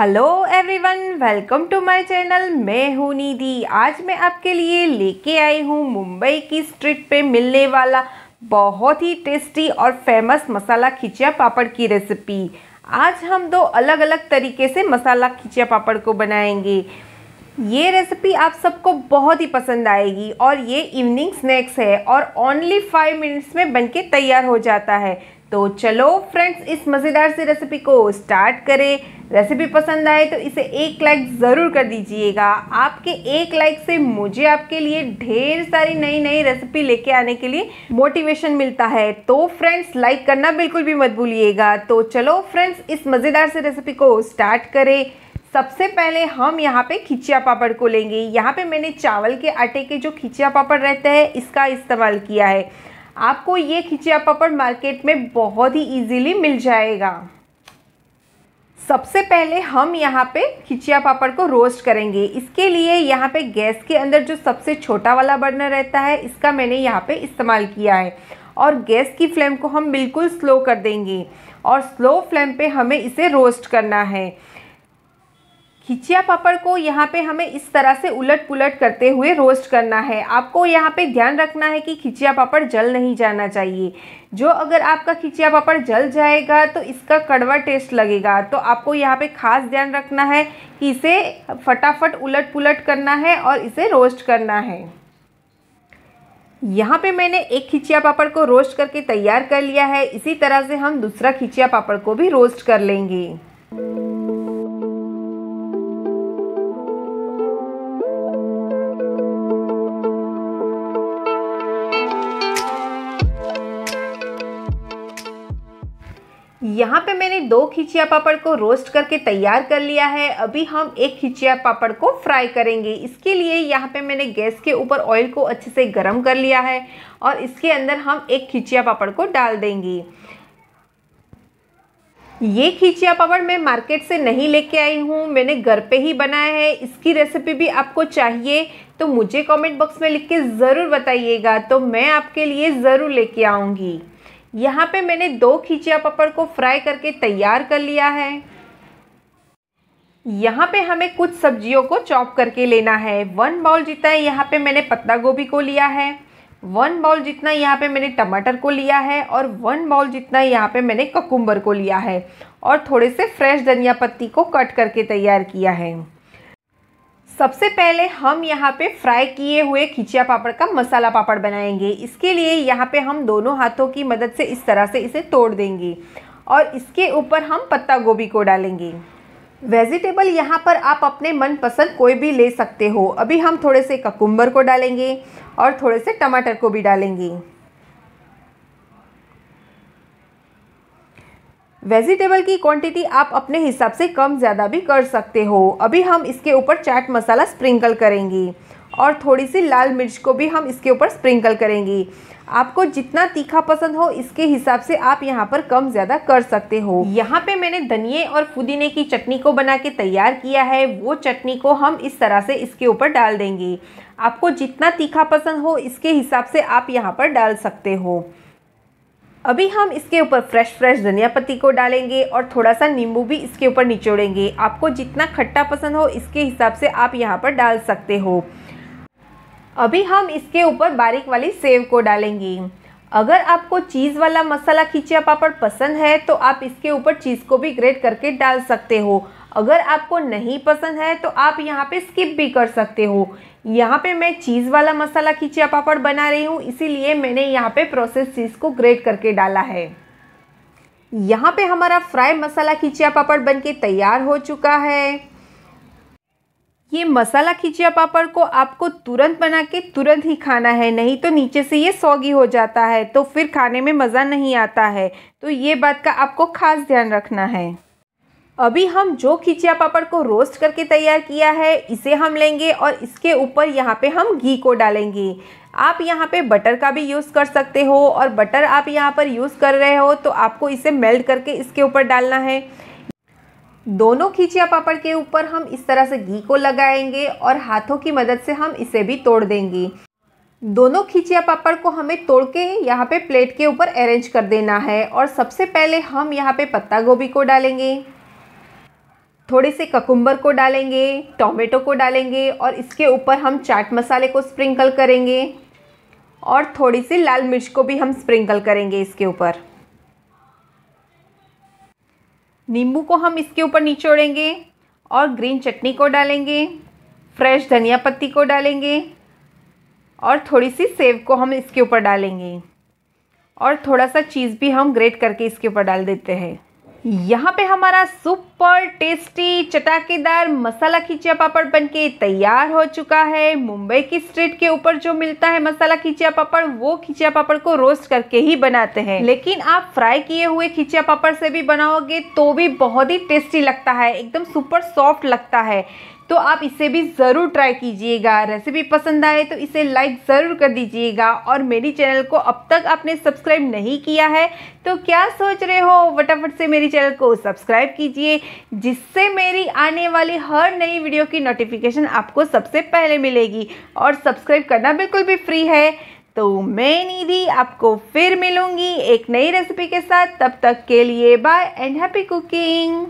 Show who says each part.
Speaker 1: hello everyone welcome to my channel मैं हूँ निधि आज मैं आपके लिए लेके आई हूँ मुंबई की स्ट्रीट पे मिलने वाला बहुत ही टेस्टी और फेमस मसाला खिचिया पापड़ की रेसिपी आज हम दो अलग अलग तरीके से मसाला खिचिया पापड़ को बनाएंगे ये रेसिपी आप सबको बहुत ही पसंद आएगी और ये इवनिंग स्नैक्स है और ओनली फाइव मिनट्स में बनके तैयार हो जाता है तो चलो फ्रेंड्स इस मज़ेदार सी रेसिपी को स्टार्ट करें रेसिपी पसंद आए तो इसे एक लाइक ज़रूर कर दीजिएगा आपके एक लाइक से मुझे आपके लिए ढेर सारी नई नई रेसिपी लेके आने के लिए मोटिवेशन मिलता है तो फ्रेंड्स लाइक करना बिल्कुल भी मत भूलिएगा तो चलो फ्रेंड्स इस मज़ेदार से रेसिपी को स्टार्ट करें सबसे पहले हम यहाँ पे खिचिया पापड़ को लेंगे यहाँ पे मैंने चावल के आटे के जो खिचिया पापड़ रहते हैं इसका इस्तेमाल किया है आपको ये खिचिया पापड़ मार्केट में बहुत ही इजीली मिल जाएगा सबसे पहले हम यहाँ पे खिचिया पापड़ को रोस्ट करेंगे इसके लिए यहाँ पे गैस के अंदर जो सबसे छोटा वाला बर्नर रहता है इसका मैंने यहाँ पे इस्तेमाल किया है और गैस की फ्लेम को हम बिल्कुल स्लो कर देंगे और स्लो फ्लेम पे हमें इसे रोस्ट करना है खिचिया पापड़ को यहाँ पे हमें इस तरह से उलट पुलट करते हुए रोस्ट करना है आपको यहाँ पे ध्यान रखना है कि खिचिया पापड़ जल नहीं जाना चाहिए जो अगर आपका खिचिया पापड़ जल जाएगा तो इसका कड़वा टेस्ट लगेगा तो आपको यहाँ पे खास ध्यान रखना है कि इसे फटाफट उलट पुलट करना है और इसे रोस्ट करना है यहाँ पे मैंने एक खिचिया पापड़ को रोस्ट करके तैयार कर लिया है इसी तरह से हम दूसरा खिचिया पापड़ को भी रोस्ट कर लेंगे यहाँ पे मैंने दो खिचिया पापड़ को रोस्ट करके तैयार कर लिया है अभी हम एक खिचिया पापड़ को फ्राई करेंगे इसके लिए यहाँ पे मैंने गैस के ऊपर ऑयल को अच्छे से गर्म कर लिया है और इसके अंदर हम एक खिचिया पापड़ को डाल देंगे ये खिचिया पापड़ मैं मार्केट से नहीं लेके आई हूँ मैंने घर पे ही बनाया है इसकी रेसिपी भी आपको चाहिए तो मुझे कमेंट बॉक्स में लिख के ज़रूर बताइएगा तो मैं आपके लिए ज़रूर लेके आऊँगी यहाँ पे मैंने दो खींचिया पापड़ को फ्राई करके तैयार कर लिया है यहाँ पे हमें कुछ सब्जियों को चॉप करके लेना है वन बाउल जितना है यहाँ पे मैंने पत्ता गोभी को लिया है वन बाउल जितना यहाँ पे मैंने टमाटर को लिया है और वन बाउल जितना यहाँ पे मैंने ककुम्बर को लिया है और थोड़े से फ्रेश धनिया पत्ती को कट करके तैयार किया है सबसे पहले हम यहाँ पे फ्राई किए हुए खिचिया पापड़ का मसाला पापड़ बनाएंगे इसके लिए यहाँ पे हम दोनों हाथों की मदद से इस तरह से इसे तोड़ देंगे और इसके ऊपर हम पत्ता गोभी को डालेंगे वेजिटेबल यहाँ पर आप अपने मनपसंद कोई भी ले सकते हो अभी हम थोड़े से ककुम्बर को डालेंगे और थोड़े से टमाटर को भी डालेंगे वेजिटेबल की क्वांटिटी आप अपने हिसाब से कम ज़्यादा भी कर सकते हो अभी हम इसके ऊपर चाट मसाला स्प्रिंकल करेंगी और थोड़ी सी लाल मिर्च को भी हम इसके ऊपर स्प्रिंकल करेंगी आपको जितना तीखा पसंद हो इसके हिसाब से आप यहाँ पर कम ज़्यादा कर सकते हो यहाँ पे मैंने धनिए और पुदीने की चटनी को बना के तैयार किया है वो चटनी को हम इस तरह से इसके ऊपर डाल देंगे आपको जितना तीखा पसंद हो इसके हिसाब से आप यहाँ पर डाल सकते हो अभी हम इसके ऊपर फ्रेश फ्रेश धनिया पत्ती को डालेंगे और थोड़ा सा नींबू भी इसके ऊपर निचोड़ेंगे आपको जितना खट्टा पसंद हो इसके हिसाब से आप यहाँ पर डाल सकते हो अभी हम इसके ऊपर बारीक वाली सेव को डालेंगे अगर आपको चीज़ वाला मसाला खींचा पापड़ पसंद है तो आप इसके ऊपर चीज़ को भी ग्रेट करके डाल सकते हो अगर आपको नहीं पसंद है तो आप यहाँ पे स्किप भी कर सकते हो यहाँ पे मैं चीज़ वाला मसाला खिचिया पापड़ बना रही हूँ इसीलिए मैंने यहाँ पे प्रोसेस चीज़ को ग्रेट करके डाला है यहाँ पे हमारा फ्राई मसाला खिचिया पापड़ बनके तैयार हो चुका है ये मसाला खिचिया पापड़ को आपको तुरंत बना के तुरंत ही खाना है नहीं तो नीचे से ये सौगी हो जाता है तो फिर खाने में मज़ा नहीं आता है तो ये बात का आपको खास ध्यान रखना है अभी हम जो खिचिया पापड़ को रोस्ट करके तैयार किया है इसे हम लेंगे और इसके ऊपर यहाँ पे हम घी को डालेंगे आप यहाँ पे बटर का भी यूज़ कर सकते हो और बटर आप यहाँ पर यूज़ कर रहे हो तो आपको इसे मेल्ट करके इसके ऊपर डालना है दोनों खिचिया पापड़ के ऊपर हम इस तरह से घी को लगाएंगे और हाथों की मदद से हम इसे भी तोड़ देंगे दोनों खिचिया पापड़ को हमें तोड़ के यहाँ पे प्लेट के ऊपर अरेंज कर देना है और सबसे पहले हम यहाँ पे पत्ता गोभी को डालेंगे थोड़े से ककुम्बर को डालेंगे टोमेटो को डालेंगे और इसके ऊपर हम चाट मसाले को स्प्रिंकल करेंगे और थोड़ी सी लाल मिर्च को भी हम स्प्रिंकल करेंगे इसके ऊपर नींबू को हम इसके ऊपर निचोड़ेंगे और ग्रीन चटनी को डालेंगे फ्रेश धनिया पत्ती को डालेंगे और थोड़ी सी सेव को हम इसके ऊपर डालेंगे और थोड़ा सा चीज़ भी हम ग्रेट करके इसके ऊपर डाल देते हैं यहाँ पे हमारा सुपर टेस्टी चटाकेदार मसाला खिचिया पापड़ बनके तैयार हो चुका है मुंबई की स्ट्रीट के ऊपर जो मिलता है मसाला खिचिया पापड़ वो खिचिया पापड़ को रोस्ट करके ही बनाते हैं लेकिन आप फ्राई किए हुए खिचिया पापड़ से भी बनाओगे तो भी बहुत ही टेस्टी लगता है एकदम सुपर सॉफ्ट लगता है तो आप इसे भी ज़रूर ट्राई कीजिएगा रेसिपी पसंद आए तो इसे लाइक ज़रूर कर दीजिएगा और मेरी चैनल को अब तक आपने सब्सक्राइब नहीं किया है तो क्या सोच रहे हो फटाफट से मेरी चैनल को सब्सक्राइब कीजिए जिससे मेरी आने वाली हर नई वीडियो की नोटिफिकेशन आपको सबसे पहले मिलेगी और सब्सक्राइब करना बिल्कुल भी फ्री है तो मैं निधि आपको फिर मिलूंगी एक नई रेसिपी के साथ तब तक के लिए बाय एंड हैप्पी कुकिंग